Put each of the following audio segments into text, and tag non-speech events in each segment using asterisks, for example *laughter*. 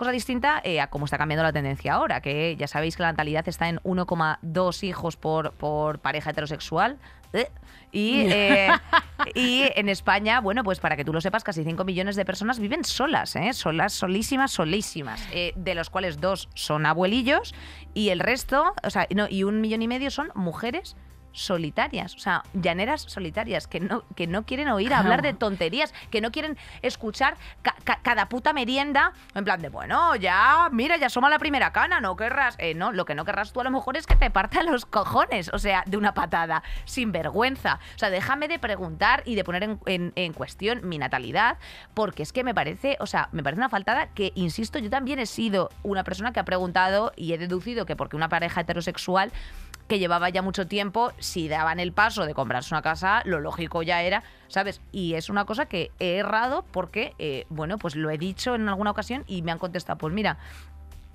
Cosa distinta eh, a cómo está cambiando la tendencia ahora, que ya sabéis que la natalidad está en 1,2 hijos por, por pareja heterosexual. ¿eh? *laughs* Eh, y, en España, bueno, pues para que tú lo sepas, casi 5 millones de personas viven solas, solas, solísimas, solísimas, de los cuales dos son abuelillos y el resto, o sea, no, y un millón y medio son mujeres solitarias, o sea, llaneras solitarias, que no, que no quieren oír hablar de tonterías, que no quieren escuchar cada puta merienda, en plan de, bueno, ya, mira, ya somos la primera cana, no querrás, eh, no, lo que no querrás tú a lo mejor es que te parta *laughs* los cojones, o sea, de una patada, sin vergüenza, o sea, déjame de preguntar y de poner en, en cuestión mi natalidad, porque es que me parece, o sea, me parece una faltada que, insisto, yo también he sido una persona que ha preguntado y he deducido que porque una pareja heterosexual que llevaba ya mucho tiempo, si daban el paso de comprarse una casa, lo lógico ya era, ¿sabes? Y es una cosa que he errado porque, eh, bueno, pues lo he dicho en alguna ocasión y me han contestado, pues mira,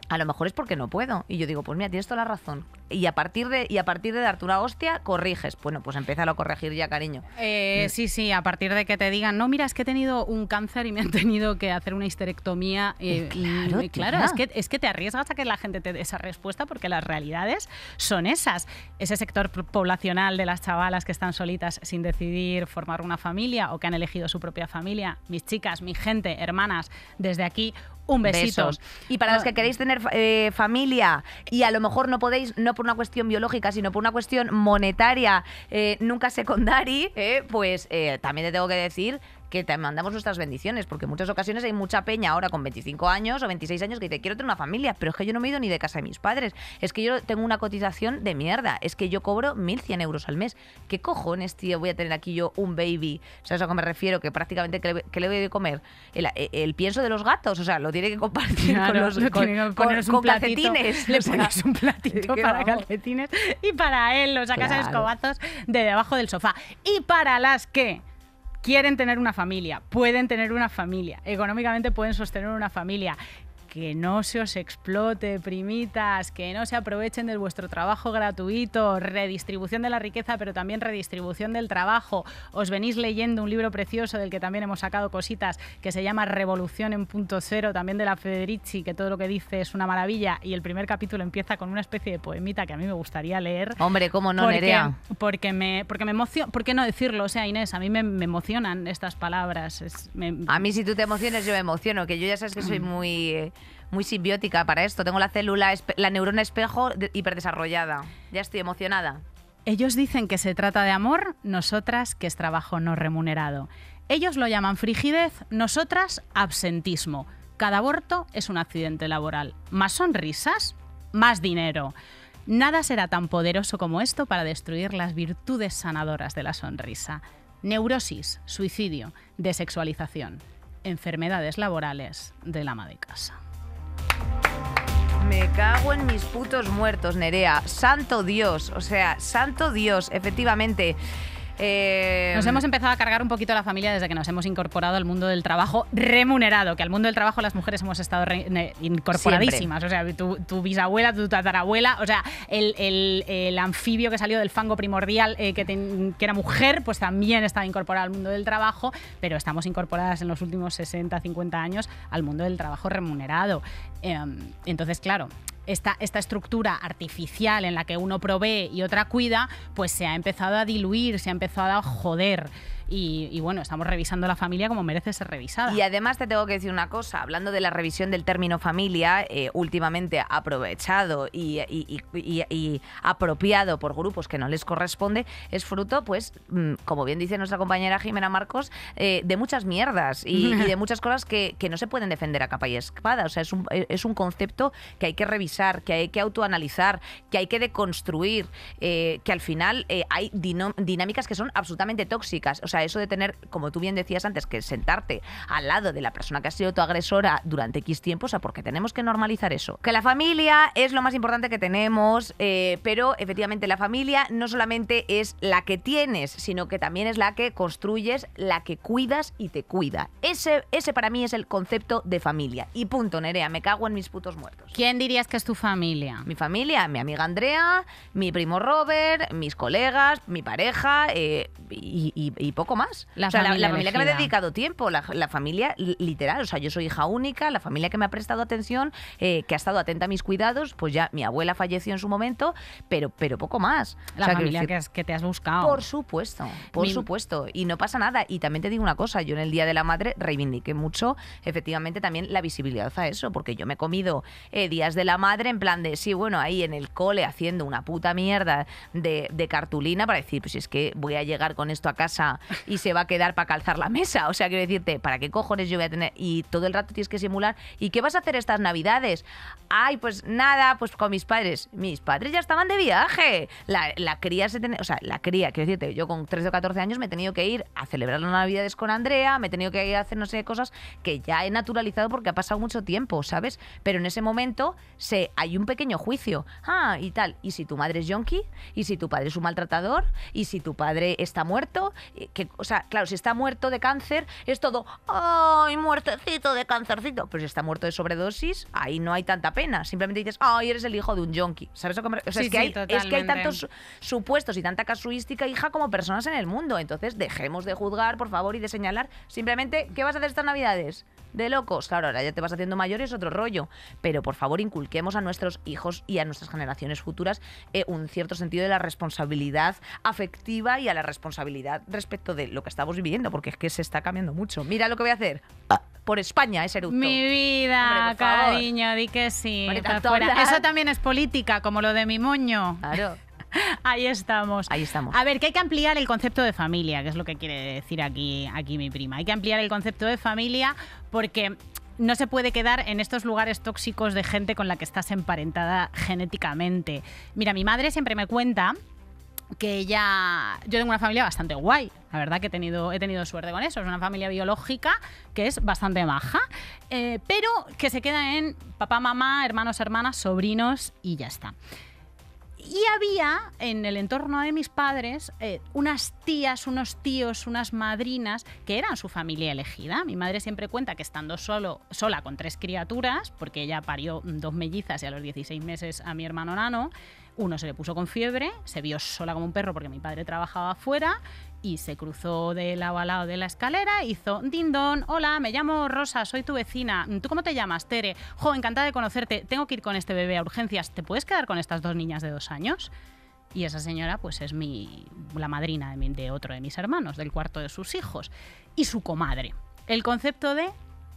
a lo mejor es porque no puedo. Y yo digo, pues mira, tienes toda la razón. Y a partir de, y a partir de darte una hostia, corriges. Bueno, pues empieza a corregir ya, cariño. Eh, mm. Sí, sí, a partir de que te digan, no, mira, es que he tenido un cáncer y me han *laughs* tenido que hacer una histerectomía. Eh, eh, mm, claro, claro es, que, es que te arriesgas a que la gente te dé esa respuesta porque las realidades son esas. Ese sector poblacional de las chavalas que están solitas sin decidir formar una familia o que han elegido su propia familia, mis chicas, mi gente, hermanas, desde aquí un besito. Y para los ah. que queréis tener eh, familia y a lo mejor no podéis, no por una cuestión biológica, sino por una cuestión monetaria, eh, nunca secundaria, eh, pues también te tengo que decir que te mandamos nuestras bendiciones, porque en muchas ocasiones hay mucha peña ahora con 25 años o 26 años que dice, quiero tener una familia, pero es que yo no me he ido ni de casa de mis padres, es que yo tengo una cotización de mierda, es que yo cobro 1.100 euros al mes. ¿Qué cojones, tío, voy a tener aquí yo un baby? ¿Sabes a qué me refiero? Que prácticamente, ¿qué le, voy a comer? Eh, el, pienso de los gatos, o sea, lo tiene que compartir con los con, Le pones un platito *laughs* para calcetines y para él lo sacas a escobazos de debajo del sofá. Y para las que quieren tener una familia, pueden tener una familia, económicamente pueden sostener una familia, que no se os explote, primitas, que no se aprovechen de vuestro trabajo gratuito, redistribución de la riqueza, pero también redistribución del trabajo. Os venís leyendo un libro precioso del que también hemos sacado cositas, que se llama Revolución en punto cero, también de la Federici, que todo lo que dice es una maravilla, y el primer capítulo empieza con una especie de poemita que a mí me gustaría leer. Hombre, cómo no, porque, Porque me, porque me emociona, ¿por qué no decirlo? O sea, Inés, a mí me, emocionan estas palabras. A mí si tú te emocionas, yo me emociono, que yo ya sabes que soy mm. muy... Eh, muy simbiótica para esto. Tengo la célula, la neurona espejo hiperdesarrollada. Ya estoy emocionada. Ellos dicen que se trata de amor, nosotras que es trabajo no remunerado. Ellos lo llaman frigidez, nosotras absentismo. Cada aborto es un accidente laboral. Más sonrisas, más dinero. Nada será tan poderoso como esto para destruir las virtudes sanadoras de la sonrisa. Neurosis, suicidio, desexualización, enfermedades laborales del ama de casa. Me cago en mis putos muertos, Nerea. Santo Dios, o sea, santo Dios, efectivamente. Eh, nos hemos empezado a cargar un poquito la familia desde que nos hemos incorporado al mundo del trabajo remunerado, que al mundo del trabajo las mujeres hemos estado incorporadísimas. O sea, tu, bisabuela, tu tatarabuela, o sea, el, anfibio que salió del fango primordial eh, que, era mujer, pues también estaba incorporada al mundo del trabajo, pero estamos incorporadas en los últimos 60, 50 años al mundo del trabajo remunerado. Em, entonces, claro, esta, esta estructura artificial en la que uno provee y otra cuida, pues se ha empezado a diluir, se ha empezado a joder y, bueno, estamos revisando la familia como merece ser revisada. Y además te tengo que decir una cosa, hablando de la revisión del término familia, eh, últimamente aprovechado y, apropiado por grupos que no les corresponde, es fruto, pues, mm, como bien dice nuestra compañera Jimena Marcos, eh, de muchas mierdas y, de muchas cosas que, no se pueden defender a capa y espada. O sea, es un, es un concepto que hay que revisar, que hay que autoanalizar, que hay que deconstruir, eh, que al final hay dinámicas que son absolutamente tóxicas. O sea, eso de tener, como tú bien decías antes, que sentarte al lado de la persona que ha sido tu agresora durante X tiempo, o sea, porque tenemos que normalizar eso. Que la familia es lo más importante que tenemos, eh, pero efectivamente la familia no solamente es la que tienes, sino que también es la que construyes, la que cuidas y te cuida. Ese, ese para mí es el concepto de familia. Y punto, Nerea, me cago en mis putos muertos. ¿Quién dirías que es tu familia? Mi familia, mi amiga Andrea, mi primo Robert, mis colegas, mi pareja eh, y, y, y poco más. La familia que me ha dedicado tiempo, la, familia literal. O sea, yo soy hija única, la familia que me ha prestado atención, eh, que ha estado atenta a mis cuidados, pues ya mi abuela falleció en su momento, pero, pero poco más. La familia que, te has buscado. Por supuesto, por supuesto. Y no pasa nada. Y también te digo una cosa, yo en el Día de la Madre reivindiqué mucho, efectivamente, también la visibilidad a eso, porque yo me he comido eh, Días de la Madre en plan de, sí, bueno, ahí en el cole haciendo una puta mierda de, de cartulina para decir, pues si es que voy a llegar con esto a casa *laughs* y se va a quedar para calzar la mesa. O sea, quiero decirte, ¿para qué cojones yo voy a tener? Y todo el rato tienes que simular. ¿Y qué vas a hacer estas navidades? Ay, pues nada, pues con mis padres. Mis padres ya estaban de viaje. La, cría se O sea, la cría, quiero decirte, yo con 13 o 14 años me he tenido que ir a celebrar las navidades con Andrea, me he tenido que ir a hacer no sé cosas que ya he naturalizado porque ha pasado mucho tiempo, ¿sabes? Pero en ese momento se, hay un pequeño juicio. Ah, y tal. ¿Y si tu madre es yonki? ¿Y si tu padre es un maltratador? ¿Y si tu padre está muerto? ¿Qué o sea, claro, si está muerto de cáncer, es todo, ¡ay, muertecito de cáncercito! Pero si está muerto de sobredosis, ahí no hay tanta pena. Simplemente dices, ¡ay, eres el hijo de un junkie ¿Sabes o sea, es, que hay, es que hay tantos supuestos y tanta casuística, hija, como personas en el mundo. Entonces, dejemos de juzgar, por favor, y de señalar. Simplemente, ¿qué vas a hacer estas navidades? de locos. Claro, ahora ya te vas haciendo mayor y es otro rollo. Pero por favor, inculquemos a nuestros hijos y a nuestras generaciones futuras eh, un cierto sentido de la responsabilidad afectiva y a la responsabilidad respecto de lo que estamos viviendo, porque es que se está cambiando mucho. Mira lo que voy a hacer. Ah. Por España, ese eh, erudito Mi vida, cariño, di que sí. Eso también es política, como lo de mi moño. Claro. *laughs* Ahí estamos. Ahí estamos. A ver, que hay que ampliar el concepto de familia, que es lo que quiere decir aquí, aquí mi prima. Hay que ampliar el concepto de familia porque no se puede quedar en estos lugares tóxicos de gente con la que estás emparentada genéticamente. Mira, mi madre siempre me cuenta que ella. Yo tengo una familia bastante guay. La verdad que he tenido, he tenido suerte con eso. Es una familia biológica que es bastante baja, eh, pero que se queda en papá, mamá, hermanos, hermanas, sobrinos y ya está. Y había en el entorno de mis padres eh, unas tías, unos tíos, unas madrinas que eran su familia elegida. Mi madre siempre cuenta que estando solo, sola con tres criaturas, porque ella parió dos mellizas y a los 16 meses a mi hermano nano, uno se le puso con fiebre, se vio sola como un perro porque mi padre trabajaba afuera y se cruzó del lado lado de la escalera, hizo dindón, hola, me llamo Rosa, soy tu vecina, ¿tú cómo te llamas, Tere? Jo, encantada de conocerte, tengo que ir con este bebé a urgencias, ¿te puedes quedar con estas dos niñas de dos años? Y esa señora pues es mi, la madrina de otro de mis hermanos, del cuarto de sus hijos, y su comadre. El concepto de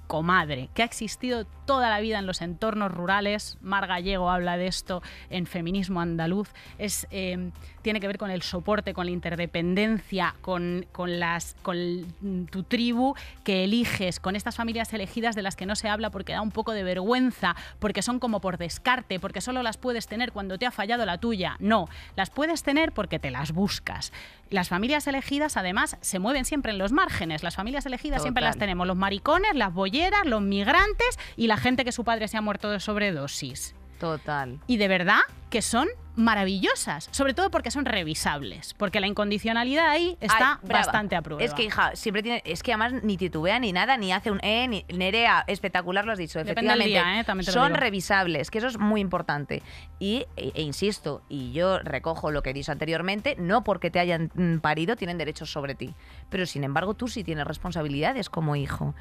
comadre, que ha existido toda la vida en los entornos rurales. Mar Gallego habla de esto en Feminismo Andaluz. Es, em, tiene que ver con el soporte, con la interdependencia, con, las, con tu tribu que eliges, con estas familias elegidas de las que no se habla porque da un poco de vergüenza, porque son como por descarte, porque solo las puedes tener cuando te ha fallado la tuya. No, las puedes tener porque te las buscas. Las familias elegidas, además, se mueven siempre en los márgenes. Las familias elegidas siempre las tenemos. Los maricones, las bolleras, los migrantes y la gente que su padre se ha muerto de sobredosis. Total. Y de verdad que son maravillosas, sobre todo porque son revisables, porque la incondicionalidad ahí está bastante a prueba. Es que hija, siempre tiene, es que además ni titubea ni nada, ni hace un eh, ni Nerea, espectacular lo has dicho, efectivamente. ¿eh? También son revisables, que eso es muy importante. Y e, e, insisto, y yo recojo lo que he dicho anteriormente, no porque te hayan mm, parido tienen derechos sobre ti, pero sin embargo tú sí tienes responsabilidades como hijo.